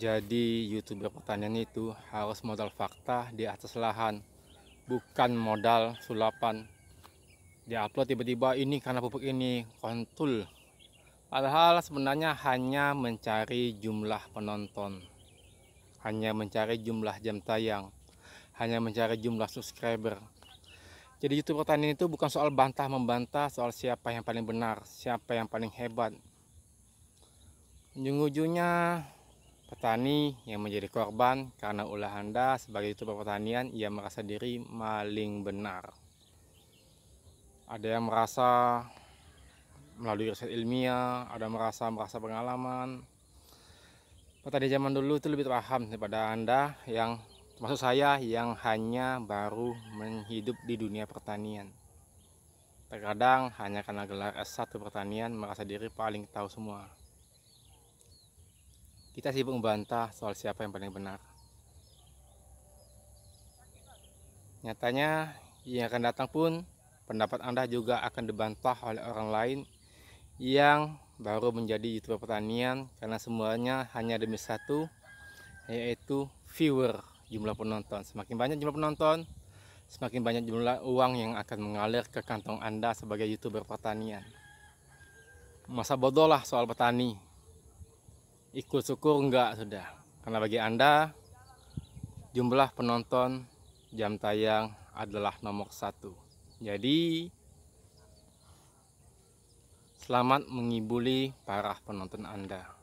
Jadi youtuber pertanian itu harus modal fakta di atas lahan, bukan modal sulapan. di upload tiba-tiba ini karena pupuk ini kontul. Padahal sebenarnya hanya mencari jumlah penonton, hanya mencari jumlah jam tayang, hanya mencari jumlah subscriber. Jadi youtuber pertanian itu bukan soal bantah membantah soal siapa yang paling benar, siapa yang paling hebat. Ujung-ujungnya petani yang menjadi korban karena ulah Anda sebagai youtuber pertanian ia merasa diri maling benar. Ada yang merasa melalui riset ilmiah, ada yang merasa merasa pengalaman. Petani zaman dulu itu lebih paham daripada Anda yang termasuk saya yang hanya baru menghidup di dunia pertanian. Terkadang hanya karena gelar S1 pertanian merasa diri paling tahu semua. Kita sibuk membantah soal siapa yang paling benar. Nyatanya, yang akan datang pun pendapat Anda juga akan dibantah oleh orang lain yang baru menjadi YouTuber pertanian karena semuanya hanya demi satu yaitu viewer, jumlah penonton. Semakin banyak jumlah penonton, semakin banyak jumlah uang yang akan mengalir ke kantong Anda sebagai YouTuber pertanian. Masa bodoh lah soal petani ikut syukur enggak sudah karena bagi anda jumlah penonton jam tayang adalah nomor satu jadi selamat mengibuli para penonton anda